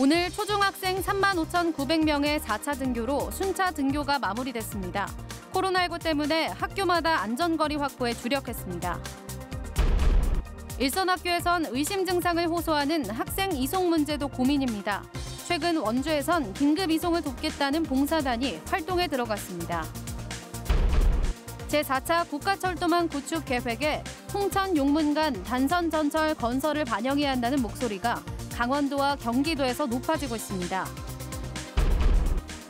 오늘 초중학생 3만 5,900명의 4차 등교로 순차 등교가 마무리됐습니다. 코로나19 때문에 학교마다 안전거리 확보에 주력했습니다. 일선 학교에선 의심 증상을 호소하는 학생 이송 문제도 고민입니다. 최근 원주에선 긴급 이송을 돕겠다는 봉사단이 활동에 들어갔습니다. 제4차 국가철도망 구축 계획에 통천 용문간 단선 전철 건설을 반영해야 한다는 목소리가 강원도와 경기도에서 높아지고 있습니다.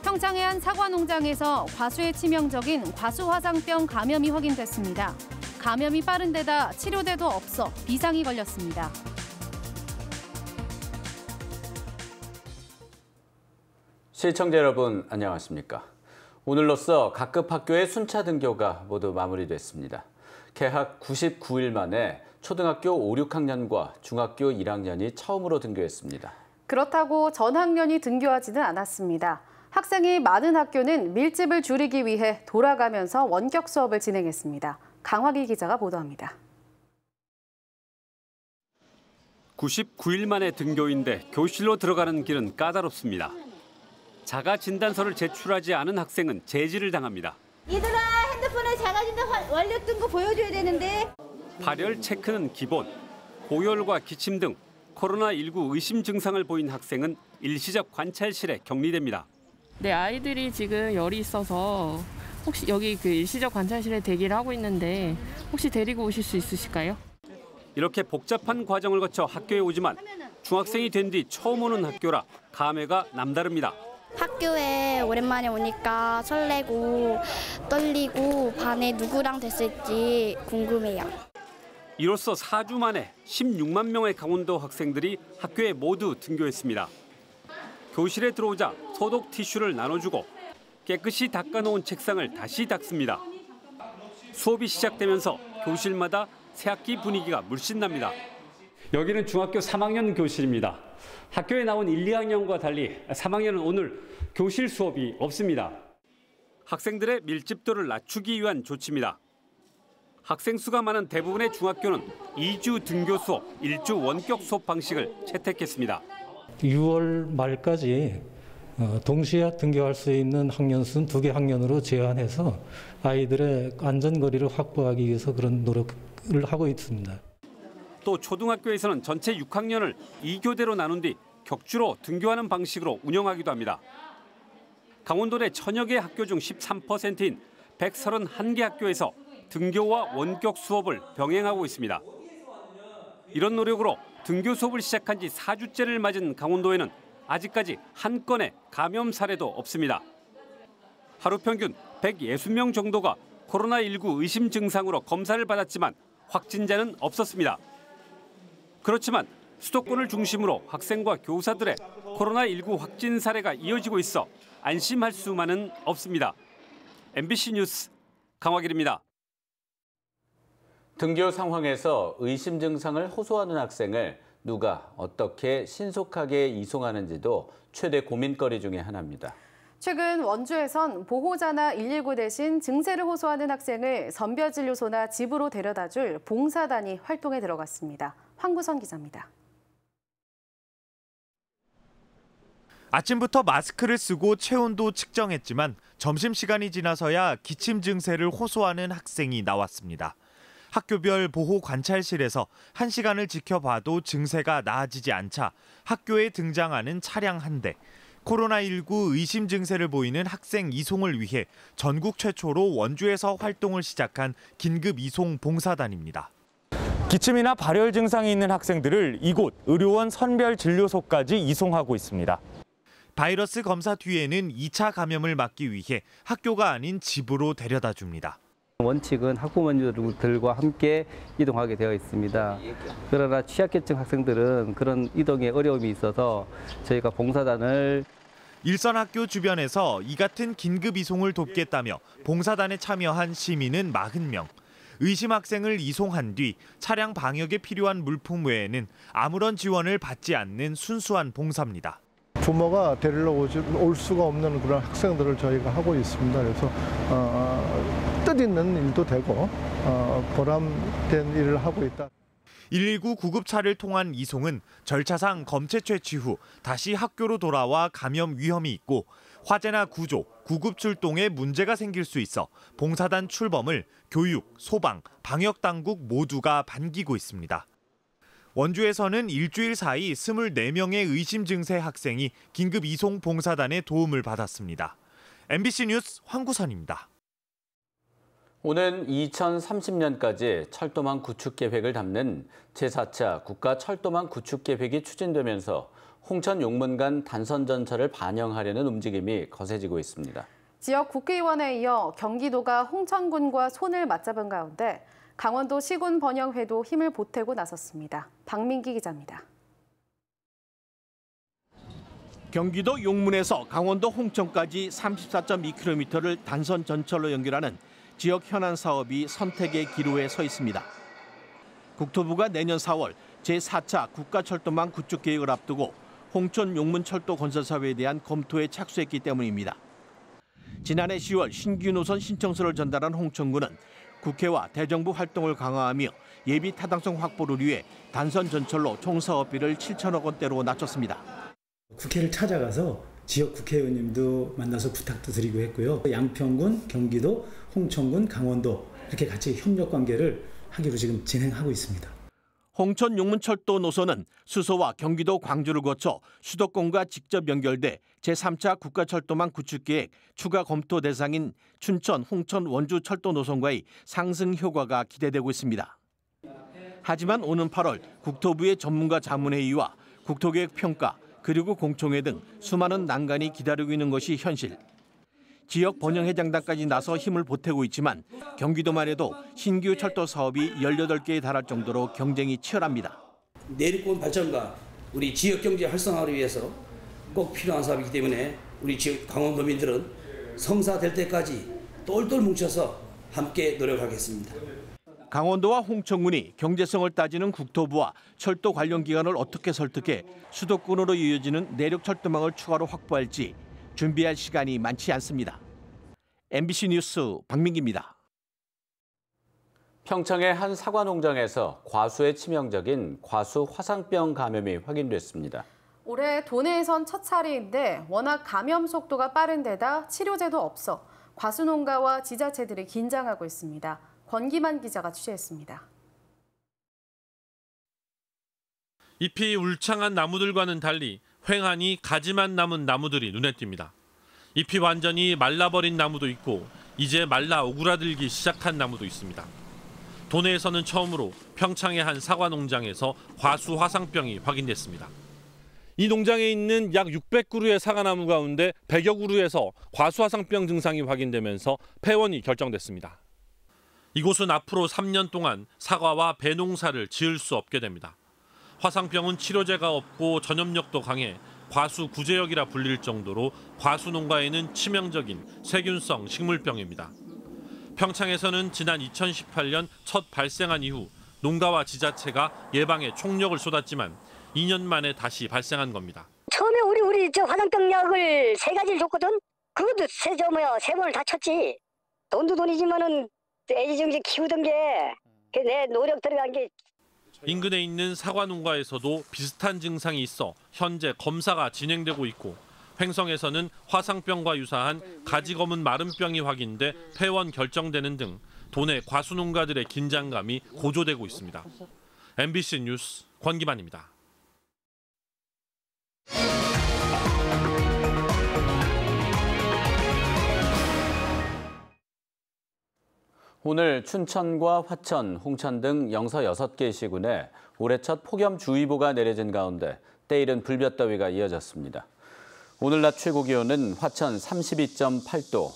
평창의 한 사과 농장에서 과수의 치명적인 과수화상병 감염이 확인됐습니다. 감염이 빠른 데다 치료제도 없어 비상이 걸렸습니다. 시청자 여러분 안녕하십니까. 오늘로써 각급 학교의 순차 등교가 모두 마무리됐습니다. 개학 99일 만에 초등학교 5, 6학년과 중학교 1학년이 처음으로 등교했습니다. 그렇다고 전 학년이 등교하지는 않았습니다. 학생이 많은 학교는 밀집을 줄이기 위해 돌아가면서 원격 수업을 진행했습니다. 강화기 기자가 보도합니다. 99일 만에 등교인데 교실로 들어가는 길은 까다롭습니다. 자가 진단서를 제출하지 않은 학생은 제지를 당합니다. 얘들아 핸드폰에 자가 진단 완료 뜬거 보여줘야 되는데 발열 체크는 기본, 고열과 기침 등 코로나19 의심 증상을 보인 학생은 일시적 관찰실에 격리됩니다. 네, 아이들이 지금 열이 있어서 혹시 여기 그 일시적 관찰실에 대기를 하고 있는데 혹시 데리고 오실 수 있으실까요? 이렇게 복잡한 과정을 거쳐 학교에 오지만 중학생이 된 뒤 처음 오는 학교라 감회가 남다릅니다. 학교에 오랜만에 오니까 설레고 떨리고 반에 누구랑 됐을지 궁금해요. 이로써 4주 만에 16만 명의 강원도 학생들이 학교에 모두 등교했습니다. 교실에 들어오자 소독 티슈를 나눠주고 깨끗이 닦아놓은 책상을 다시 닦습니다. 수업이 시작되면서 교실마다 새학기 분위기가 물씬 납니다. 여기는 중학교 3학년 교실입니다. 학교에 나온 1, 2학년과 달리 3학년은 오늘 교실 수업이 없습니다. 학생들의 밀집도를 낮추기 위한 조치입니다. 학생 수가 많은 대부분의 중학교는 2주 등교 수업, 1주 원격 수업 방식을 채택했습니다. 6월 말까지 어, 동시에 등교할 수 있는 학년 수는 두개 학년으로 제한해서 아이들의 안전거리를 확보하기 위해서 그런 노력을 하고 있습니다. 또 초등학교에서는 전체 6학년을 2교대로 나눈 뒤 격주로 등교하는 방식으로 운영하기도 합니다. 강원도 내 천여 개 학교 중 13%인 131개 학교에서 등교와 원격 수업을 병행하고 있습니다. 이런 노력으로 등교 수업을 시작한 지 4주째를 맞은 강원도에는 아직까지 한 건의 감염 사례도 없습니다. 하루 평균 160명 정도가 코로나19 의심 증상으로 검사를 받았지만 확진자는 없었습니다. 그렇지만 수도권을 중심으로 학생과 교사들의 코로나19 확진 사례가 이어지고 있어 안심할 수만은 없습니다. MBC 뉴스 강화길입니다. 등교 상황에서 의심 증상을 호소하는 학생을 누가 어떻게 신속하게 이송하는지도 최대 고민거리 중에 하나입니다. 최근 원주에선 보호자나 119 대신 증세를 호소하는 학생을 선별진료소나 집으로 데려다줄 봉사단이 활동에 들어갔습니다. 황구선 기자입니다. 아침부터 마스크를 쓰고 체온도 측정했지만 점심시간이 지나서야 기침 증세를 호소하는 학생이 나왔습니다. 학교별 보호 관찰실에서 1시간을 지켜봐도 증세가 나아지지 않자 학교에 등장하는 차량 한 대, 코로나19 의심 증세를 보이는 학생 이송을 위해 전국 최초로 원주에서 활동을 시작한 긴급 이송 봉사단입니다. 기침이나 발열 증상이 있는 학생들을 이곳 의료원 선별 진료소까지 이송하고 있습니다. 바이러스 검사 뒤에는 2차 감염을 막기 위해 학교가 아닌 집으로 데려다 줍니다. 원칙은 학부모님들과 함께 이동하게 되어 있습니다. 그러나 취약계층 학생들은 그런 이동에 어려움이 있어서 저희가 봉사단을 일선학교 주변에서 이 같은 긴급 이송을 돕겠다며 봉사단에 참여한 시민은 40명. 의심 학생을 이송한 뒤 차량 방역에 필요한 물품 외에는 아무런 지원을 받지 않는 순수한 봉사입니다. 부모가 데리러 오지, 올 수가 없는 그런 학생들을 저희가 하고 있습니다. 그래서 어, 어 뜻있는 일도 되고 어, 보람된 일을 하고 있다. 119 구급차를 통한 이송은 절차상 검체 채취 후 다시 학교로 돌아와 감염 위험이 있고 화재나 구조, 구급 출동에 문제가 생길 수 있어 봉사단 출범을 교육, 소방, 방역 당국 모두가 반기고 있습니다. 원주에서는 일주일 사이 24명의 의심 증세 학생이 긴급 이송 봉사단의 도움을 받았습니다. MBC 뉴스 황구선입니다. 오는 2030년까지 철도망 구축 계획을 담는 제4차 국가 철도망 구축 계획이 추진되면서 홍천 용문간 단선 전철을 반영하려는 움직임이 거세지고 있습니다. 지역 국회의원에 이어 경기도가 홍천군과 손을 맞잡은 가운데 강원도 시군 번영회도 힘을 보태고 나섰습니다. 박민기 기자입니다. 경기도 용문에서 강원도 홍천까지 34.2km를 단선 전철로 연결하는 지역 현안 사업이 선택의 기로에 서 있습니다. 국토부가 내년 4월 제4차 국가철도망 구축 계획을 앞두고 홍천 용문철도 건설사업에 대한 검토에 착수했기 때문입니다. 지난해 10월 신규 노선 신청서를 전달한 홍천군은 국회와 대정부 활동을 강화하며 예비 타당성 확보를 위해 단선 전철로 총 사업비를 7천억 원대로 낮췄습니다. 국회를 찾아가서 지역 국회의원님도 만나서 부탁도 드리고 했고요. 양평군, 경기도, 홍천군, 강원도 이렇게 같이 협력 관계를 하기로 지금 진행하고 있습니다. 홍천 용문철도 노선은 수소와 경기도 광주를 거쳐 수도권과 직접 연결돼 제3차 국가철도망 구축계획 추가 검토 대상인 춘천 홍천 원주 철도 노선과의 상승 효과가 기대되고 있습니다. 하지만 오는 8월 국토부의 전문가 자문회의와 국토계획 평가 그리고 공청회 등 수많은 난간이 기다리고 있는 것이 현실. 지역 번영회장단까지 나서 힘을 보태고 있지만 경기도만 해도 신규 철도 사업이 18개에 달할 정도로 경쟁이 치열합니다. 내륙권 발전과 우리 지역 경제 활성화를 위해서 꼭 필요한 사업이기 때문에 우리 지역 강원도민들은 성사될 때까지 똘똘 뭉쳐서 함께 노력하겠습니다. 강원도와 홍천군이 경제성을 따지는 국토부와 철도 관련 기관을 어떻게 설득해 수도권으로 이어지는 내륙 철도망을 추가로 확보할지 준비할 시간이 많지 않습니다. MBC 뉴스 박민기입니다. 평창의 한 사과 농장에서 과수의 치명적인 과수 화상병 감염이 확인됐습니다. 올해 도내에선 첫 차례인데 워낙 감염 속도가 빠른 데다 치료제도 없어 과수 농가와 지자체들이 긴장하고 있습니다. 권기만 기자가 취재했습니다. 잎이 울창한 나무들과는 달리 휑하니 가지만 남은 나무들이 눈에 띕니다. 잎이 완전히 말라버린 나무도 있고 이제 말라 오그라들기 시작한 나무도 있습니다. 도내에서는 처음으로 평창의 한 사과 농장에서 과수 화상병이 확인됐습니다. 이 농장에 있는 약 600그루의 사과나무 가운데 100여 그루에서 과수화상병 증상이 확인되면서 폐원이 결정됐습니다. 이곳은 앞으로 3년 동안 사과와 배 농사를 지을 수 없게 됩니다. 화상병은 치료제가 없고 전염력도 강해 과수 구제역이라 불릴 정도로 과수 농가에는 치명적인 세균성 식물병입니다. 평창에서는 지난 2018년 첫 발생한 이후 농가와 지자체가 예방에 총력을 쏟았지만 2년 만에 다시 발생한 겁니다. 처음에 우리 우리 저 화상병약을 세 가지를 줬거든. 그것도 세저 뭐야 세 번을 다 쳤지. 돈도 돈이지만은 애지중지 키우던 게 내 노력 들어간 게 인근에 있는 사과 농가에서도 비슷한 증상이 있어 현재 검사가 진행되고 있고 횡성에서는 화상병과 유사한 가지 검은 마름병이 확인돼 폐원 결정되는 등 도내 과수 농가들의 긴장감이 고조되고 있습니다. MBC 뉴스 권기만입니다. 오늘 춘천과 화천, 홍천 등 영서 6개 시군에 올해 첫 폭염주의보가 내려진 가운데 때이른 불볕 더위가 이어졌습니다. 오늘 낮 최고 기온은 화천 32.8도,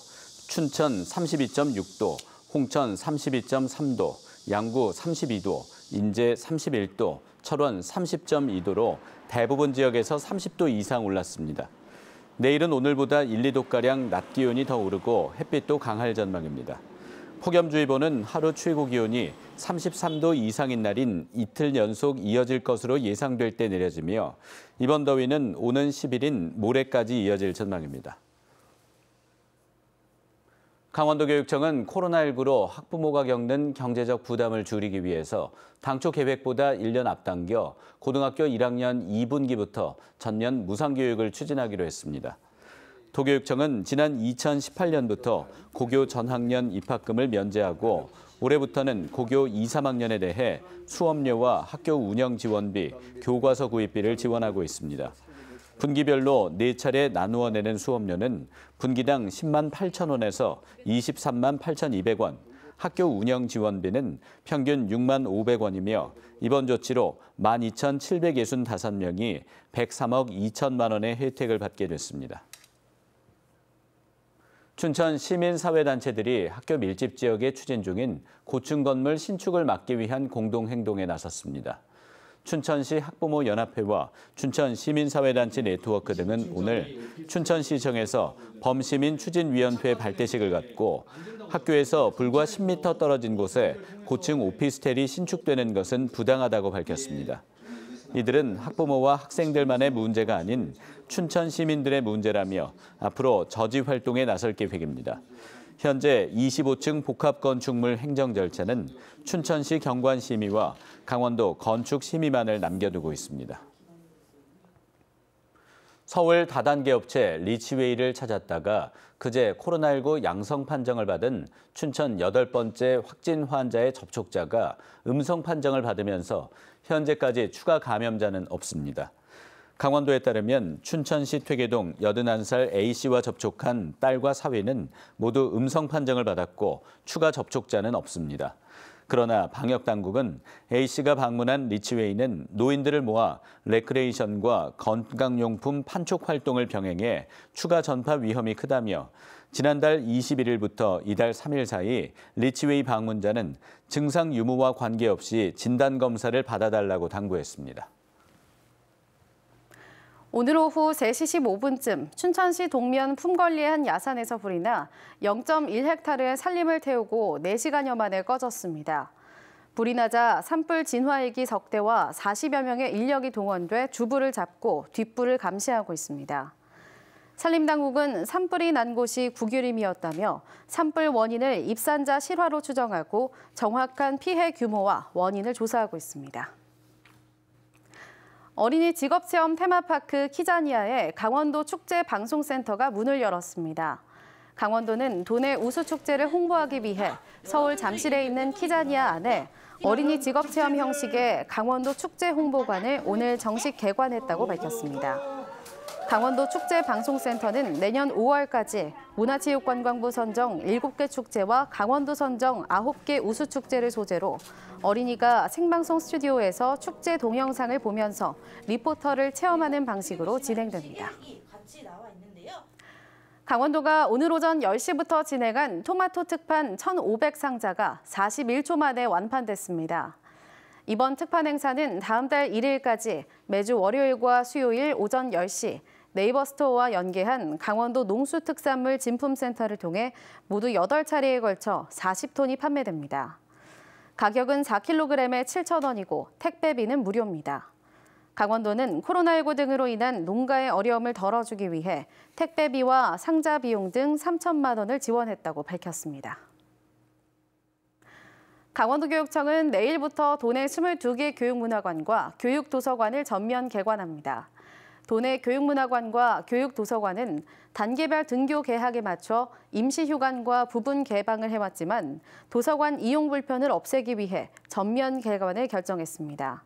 춘천 32.6도, 홍천 32.3도, 양구 32도, 인제 31도, 철원 30.2도로 대부분 지역에서 30도 이상 올랐습니다. 내일은 오늘보다 1, 2도가량 낮 기온이 더 오르고 햇빛도 강할 전망입니다. 폭염주의보는 하루 최고 기온이 33도 이상인 날인 이틀 연속 이어질 것으로 예상될 때 내려지며 이번 더위는 오는 10일인 모레까지 이어질 전망입니다. 강원도교육청은 코로나19로 학부모가 겪는 경제적 부담을 줄이기 위해서 당초 계획보다 1년 앞당겨 고등학교 1학년 2분기부터 전면 무상교육을 추진하기로 했습니다. 도교육청은 지난 2018년부터 고교 전학년 입학금을 면제하고 올해부터는 고교 2, 3학년에 대해 수업료와 학교 운영 지원비, 교과서 구입비를 지원하고 있습니다. 분기별로 4차례 나누어 내는 수업료는 분기당 10만 8천 원에서 23만 8 2 0원 학교 운영 지원비는 평균 6만 5 0원이며 이번 조치로 12,765명이 103억 2천만 원의 혜택을 받게 됐습니다. 춘천 시민사회단체들이 학교 밀집 지역에 추진 중인 고층 건물 신축을 막기 위한 공동행동에 나섰습니다. 춘천시 학부모 연합회와 춘천 시민사회단체 네트워크 등은 오늘 춘천시청에서 범시민 추진위원회 발대식을 갖고 학교에서 불과 10m 떨어진 곳에 고층 오피스텔이 신축되는 것은 부당하다고 밝혔습니다. 이들은 학부모와 학생들만의 문제가 아닌 춘천 시민들의 문제라며 앞으로 저지 활동에 나설 계획입니다. 현재 25층 복합건축물 행정 절차는 춘천시 경관심의와 강원도 건축심의만을 남겨두고 있습니다. 서울 다단계 업체 리치웨이를 찾았다가 그제 코로나19 양성 판정을 받은 춘천 여덟 번째 확진 환자의 접촉자가 음성 판정을 받으면서 현재까지 추가 감염자는 없습니다. 강원도에 따르면 춘천시 퇴계동 81살 A씨와 접촉한 딸과 사위는 모두 음성 판정을 받았고 추가 접촉자는 없습니다. 그러나 방역 당국은 A 씨가 방문한 리치웨이는 노인들을 모아 레크레이션과 건강용품 판촉 활동을 병행해 추가 전파 위험이 크다며 지난달 21일부터 이달 3일 사이 리치웨이 방문자는 증상 유무와 관계없이 진단 검사를 받아달라고 당부했습니다. 오늘 오후 3시 15분쯤 춘천시 동면 품걸리의한 야산에서 불이 나 0.1헥타르의 산림을 태우고 4시간여 만에 꺼졌습니다. 불이 나자 산불 진화액이 석대와 40여 명의 인력이 동원돼 주부를 잡고 뒷불을 감시하고 있습니다. 산림당국은 산불이 난 곳이 구규림이었다며 산불 원인을 입산자 실화로 추정하고 정확한 피해 규모와 원인을 조사하고 있습니다. 어린이 직업체험 테마파크 키자니아의 강원도 축제 방송센터가 문을 열었습니다. 강원도는 도내 우수축제를 홍보하기 위해 서울 잠실에 있는 키자니아 안에 어린이 직업체험 형식의 강원도 축제 홍보관을 오늘 정식 개관했다고 밝혔습니다. 강원도 축제방송센터는 내년 5월까지 문화체육관광부 선정 7개 축제와 강원도 선정 9개 우수축제를 소재로 어린이가 생방송 스튜디오에서 축제 동영상을 보면서 리포터를 체험하는 방식으로 진행됩니다. 강원도가 오늘 오전 10시부터 진행한 토마토 특판 1,500상자가 41초 만에 완판됐습니다. 이번 특판 행사는 다음 달 1일까지 매주 월요일과 수요일 오전 10시 네이버 스토어와 연계한 강원도 농수특산물 진품센터를 통해 모두 8차례에 걸쳐 40톤이 판매됩니다. 가격은 4kg에 7,000원이고 택배비는 무료입니다. 강원도는 코로나19 등으로 인한 농가의 어려움을 덜어주기 위해 택배비와 상자 비용 등 3천만 원을 지원했다고 밝혔습니다. 강원도교육청은 내일부터 도내 22개 교육문화관과 교육도서관을 전면 개관합니다. 도내 교육문화관과 교육도서관은 단계별 등교 개학에 맞춰 임시휴관과 부분 개방을 해왔지만 도서관 이용 불편을 없애기 위해 전면 개관을 결정했습니다.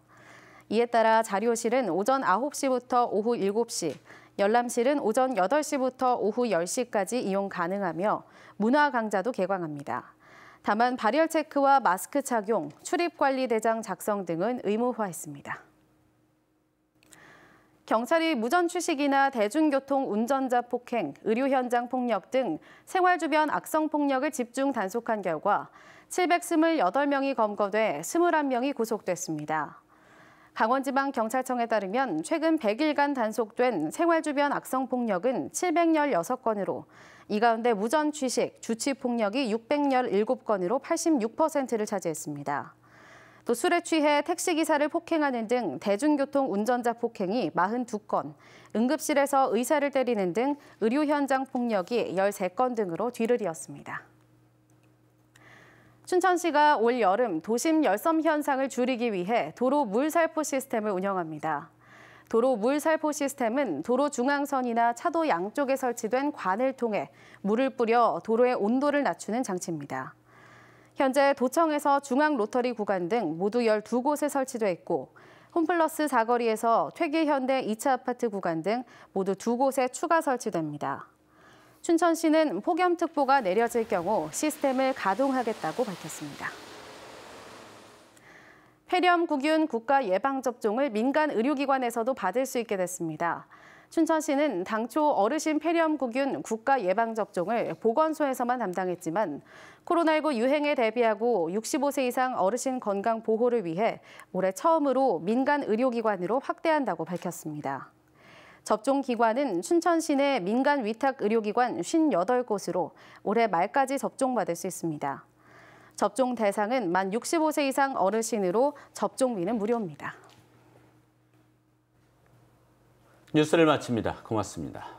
이에 따라 자료실은 오전 9시부터 오후 7시, 열람실은 오전 8시부터 오후 10시까지 이용 가능하며 문화 강좌도 개방합니다. 다만 발열 체크와 마스크 착용, 출입관리대장 작성 등은 의무화했습니다. 경찰이 무전 취식이나 대중교통 운전자 폭행, 의료 현장 폭력 등 생활 주변 악성 폭력을 집중 단속한 결과 728명이 검거돼 21명이 구속됐습니다. 강원지방경찰청에 따르면 최근 100일간 단속된 생활 주변 악성 폭력은 716건으로 이 가운데 무전 취식, 주치 폭력이 617건으로 86%를 차지했습니다. 또 술에 취해 택시기사를 폭행하는 등 대중교통 운전자 폭행이 42건, 응급실에서 의사를 때리는 등 의료 현장 폭력이 13건 등으로 뒤를 이었습니다. 춘천시가 올 여름 도심 열섬 현상을 줄이기 위해 도로 물 살포 시스템을 운영합니다. 도로 물 살포 시스템은 도로 중앙선이나 차도 양쪽에 설치된 관을 통해 물을 뿌려 도로의 온도를 낮추는 장치입니다. 현재 도청에서 중앙 로터리 구간 등 모두 12곳에 설치돼 있고 홈플러스 사거리에서 퇴계현대 2차 아파트 구간 등 모두 두 곳에 추가 설치됩니다. 춘천시는 폭염특보가 내려질 경우 시스템을 가동하겠다고 밝혔습니다. 폐렴구균 국가예방접종을 민간 의료기관에서도 받을 수 있게 됐습니다. 춘천시는 당초 어르신 폐렴구균 국가 예방접종을 보건소에서만 담당했지만 코로나19 유행에 대비하고 65세 이상 어르신 건강 보호를 위해 올해 처음으로 민간 의료기관으로 확대한다고 밝혔습니다. 접종 기관은 춘천시 내 민간 위탁 의료기관 58곳으로 올해 말까지 접종받을 수 있습니다. 접종 대상은 만 65세 이상 어르신으로 접종비는 무료입니다. 뉴스를 마칩니다. 고맙습니다.